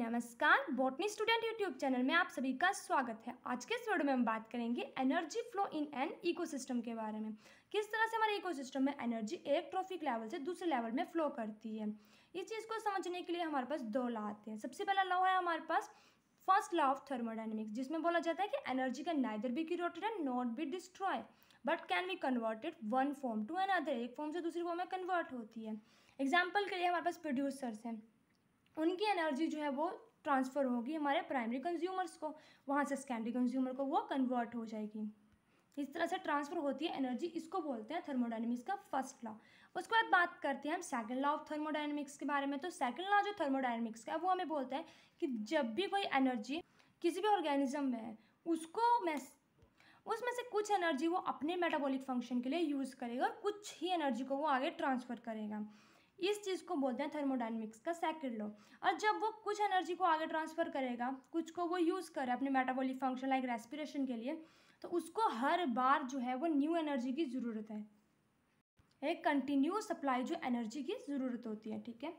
नमस्कार botany student YouTube channel में आप सभी का स्वागत है आज के इस वीडियो में हम बात करेंगे energy flow in an ecosystem के बारे में किस तरह से हमारे इकोसिस्टम में एनर्जी एक ट्रॉफिक लेवल से दूसरे लेवल में फ्लो करती है इस चीज़ को समझने के लिए हमारे पास दो लॉ आते हैं सबसे पहला लॉ है हमारे पास फर्स्ट लॉ ऑफ थर्मोडाइनमिक्स जिसमें बोला जाता है कि energy can neither be created and not be destroy but can be converted one form to another एक फॉर्म से दूसरी फॉर्म में कन्वर्ट होती है एग्जाम्पल के लिए हमारे पास प्रोड्यूसर्स हैं उनकी एनर्जी जो है वो ट्रांसफ़र होगी हमारे प्राइमरी कंज्यूमर्स को वहाँ से सेकेंडरी कंज्यूमर को वो कन्वर्ट हो जाएगी इस तरह से ट्रांसफ़र होती है एनर्जी इसको बोलते हैं थर्मोडाइनमिक्स का फर्स्ट लॉ उसके बाद बात करते हैं हम सेकंड लॉ ऑफ थर्मोडाइनमिक्स के बारे में तो सेकेंड लॉ जो थर्मोडाइनमिक्स का है वो हमें बोलता है कि जब भी कोई एनर्जी किसी भी ऑर्गेनिज्म में है उसको मैं उसमें से कुछ एनर्जी वो अपने मेटाबॉलिक फंक्शन के लिए यूज़ करेगा और कुछ ही एनर्जी को वो आगे ट्रांसफ़र करेगा इस चीज़ को बोलते हैं थर्मोडाइनमिक्स का सेकंड लॉ और जब वो कुछ एनर्जी को आगे ट्रांसफ़र करेगा कुछ को वो यूज़ करे अपने मेटाबॉलिक फंक्शन लाइक रेस्पिरेशन के लिए तो उसको हर बार जो है वो न्यू एनर्जी की ज़रूरत है एक कंटिन्यू सप्लाई जो एनर्जी की ज़रूरत होती है ठीक है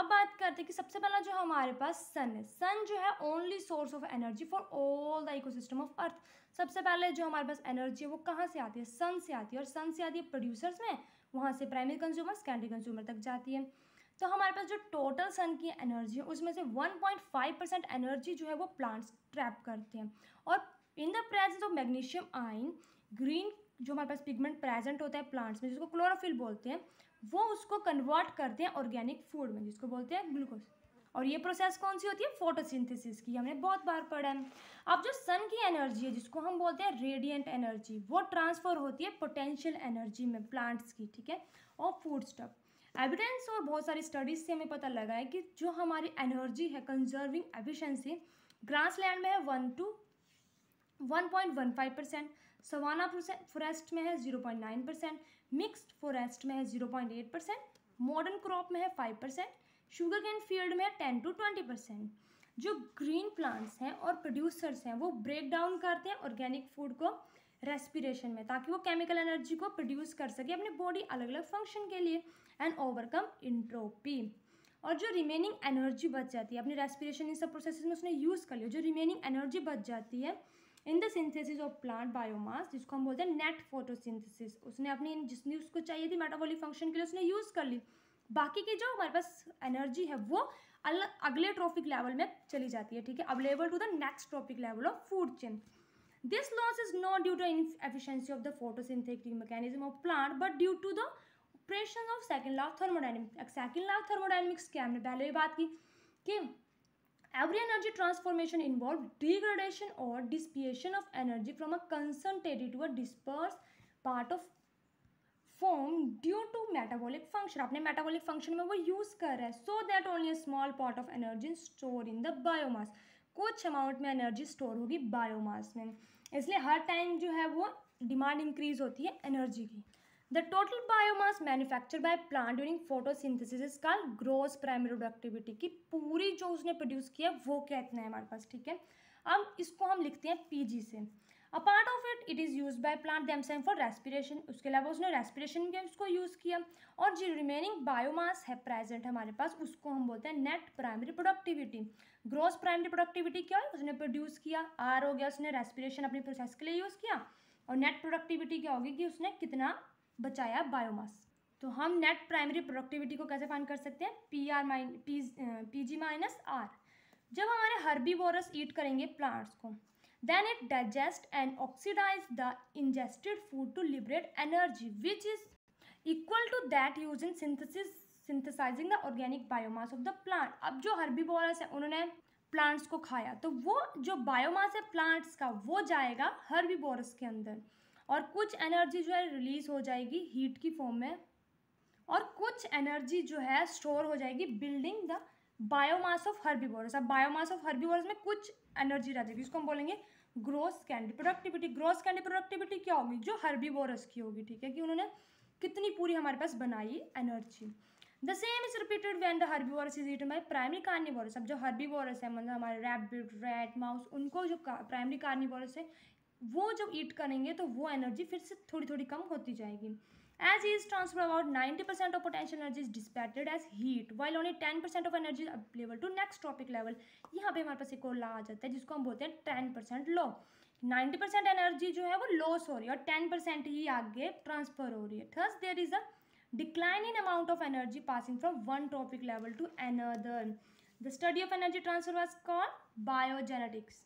अब बात करते हैं कि सबसे पहला जो हमारे पास सन है सन जो है only source of energy for all the ecosystem of earth सबसे पहले जो हमारे पास एनर्जी है वो कहाँ से आती है सन से आती है और सन से आती है प्रोड्यूसर्स में वहाँ से प्राइमरी कंज्यूमर सेकेंडरी कंज्यूमर तक जाती है तो हमारे पास जो टोटल सन की एनर्जी है उसमें से 1.5 परसेंट एनर्जी जो है वो प्लांट्स ट्रैप करते हैं और in the presence of magnesium ion green जो हमारे पास पिगमेंट प्रेजेंट होता है प्लांट्स में जिसको क्लोरोफिल बोलते हैं वो उसको कन्वर्ट करते हैं ऑर्गेनिक फूड में जिसको बोलते हैं ग्लूकोज और ये प्रोसेस कौन सी होती है फोटोसिंथेसिस की हमने बहुत बार पढ़ा है अब जो सन की एनर्जी है जिसको हम बोलते हैं रेडियंट एनर्जी वो ट्रांसफ़र होती है पोटेंशियल एनर्जी में प्लांट्स की ठीक है और फूड स्टफ एविडेंस और बहुत सारी स्टडीज़ से हमें पता लगा है कि जो हमारी एनर्जी है कंजर्विंग एफिशेंसी ग्रास लैंड में है one two one point one five percent savanna forest में है zero point nine percent mixed forest में है zero point eight percent modern crop में है five percent sugar cane field में टेन टू ट्वेंटी परसेंट जो ग्रीन प्लांट्स हैं और प्रोड्यूसर्स हैं वो ब्रेक डाउन करते हैं ऑर्गेनिक फूड को रेस्पिरेशन में ताकि वो केमिकल एनर्जी को प्रोड्यूस कर सके अपनी बॉडी अलग अलग फंक्शन के लिए एंड ओवरकम इंट्रोपी और जो रिमेनिंग एनर्जी बच जाती है अपनी रेस्पिरेशन इन सब प्रोसेस में उसने यूज़ कर लिया जो रिमेनिंग एनर्जी बच जाती है in the synthesis of plant biomass जिसको हम बोलते हैं नेट फोटोसिंथेसिस उसने अपनी जिसने उसको चाहिए थी मेटाबॉलिक फंक्शन के लिए उसने यूज़ कर ली बाकी की जो हमारे पास एनर्जी है वो अगले ट्रॉफिक लेवल में चली जाती है ठीक है available to the next trophic level of food chain this loss is not due to efficiency of the photosynthetic mechanism of plant but due to the operation of second law thermodynamic second law thermodynamics की हमने पहले भी बात की कि every energy transformation involve degradation और dissipation of energy from a concentrated to a disperse part of form due metabolic function अपने metabolic function में वो यूज़ कर रहा है so that only small part of energy store in the the कुछ amount में energy store होगी biomass में इसलिए हर टाइम जो है वो डिमांड इंक्रीज होती है एनर्जी की the total biomass manufacture by plant during photosynthesis is call gross primary productivity की पूरी जो उसने प्रोड्यूस किया वो कहते हैं हमारे पास ठीक है अब इसको हम लिखते हैं पीजी से a part of it it is use by plant themselves for respiration उसके अलावा उसने रेस्पिरेशन के उसको यूज़ किया और जो रिमेनिंग बायोमास है प्रेजेंट हमारे पास उसको हम बोलते हैं net primary productivity gross primary productivity क्या है उसने प्रोड्यूस किया आर हो गया उसने रेस्पिरेशन अपने प्रोसेस के लिए यूज़ किया और नेट प्रोडक्टिविटी क्या होगी कि उसने कितना बचाया बायोमास तो हम नेट प्राइमरी प्रोडक्टिविटी को कैसे फाइन कर सकते हैं P R minus P P G minus R जब हमारे हर्बी बोरस ईट करेंगे प्लांट्स को Then it digests and oxidizes the ingested food to liberate energy which is equal to that used in synthesis synthesising the organic biomass of the plant अब जो हर्बी herbivores है उन्होंने plants को खाया तो वो जो बायोमास है प्लांट्स का वो जाएगा हर्बी हर्बीबोरस के अंदर और कुछ एनर्जी जो है रिलीज हो जाएगी हीट की फॉर्म में और कुछ एनर्जी जो है स्टोर हो जाएगी building the biomass of herbivores अब बायोमास ऑफ हर्बीबोरस में कुछ एनर्जी रहेगी उसको हम बोलेंगे ग्रोस कैंडी प्रोडक्टिविटी ग्रोस कैंडी प्रोडक्टिविटी क्या होगी जो बोरस की होगी ठीक है कि उन्होंने कितनी पूरी हमारे पास बनाई energy the same is repeated when the herbivores is eaten by primary carnivores अब जो हर्बी वॉरस है मतलब हमारे रैबिट रैट माउस उनको जो प्राइमरी कार्निवोरस है वो जब ईट करेंगे तो वो एनर्जी फिर से थोड़ी थोड़ी कम होती जाएगी as heat transfer about 90% of potential energy is dissipated as heat while only 10% of energy is available to next topic level यहाँ पे हमारे पास एक और लॉ आ जाता है जिसको हम बोलते हैं 10% percent law ninety percent energy जो है वो लॉस हो रही है और टेन परसेंट ही आगे ट्रांसफर हो रही है thus there is a decline in amount of energy passing from one trophic level to another the study of energy transfer was call biogenetics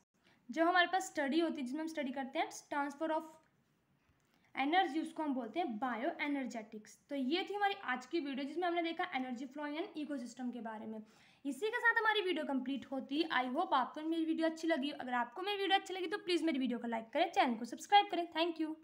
जो हमारे पास स्टडी होती है जिसमें हम स्टडी करते हैं ट्रांसफर ऑफ एनर्जी उसको हम बोलते हैं बायो एनर्जेटिक्स तो ये थी हमारी आज की वीडियो जिसमें हमने देखा एनर्जी फ्लो एंड इकोसिस्टम के बारे में इसी के साथ हमारी वीडियो कंप्लीट होती आई होप आपको मेरी वीडियो अच्छी लगी अगर आपको मेरी वीडियो अच्छी लगी तो प्लीज़ मेरी वीडियो को लाइक करें चैनल को सब्सक्राइब करें थैंक यू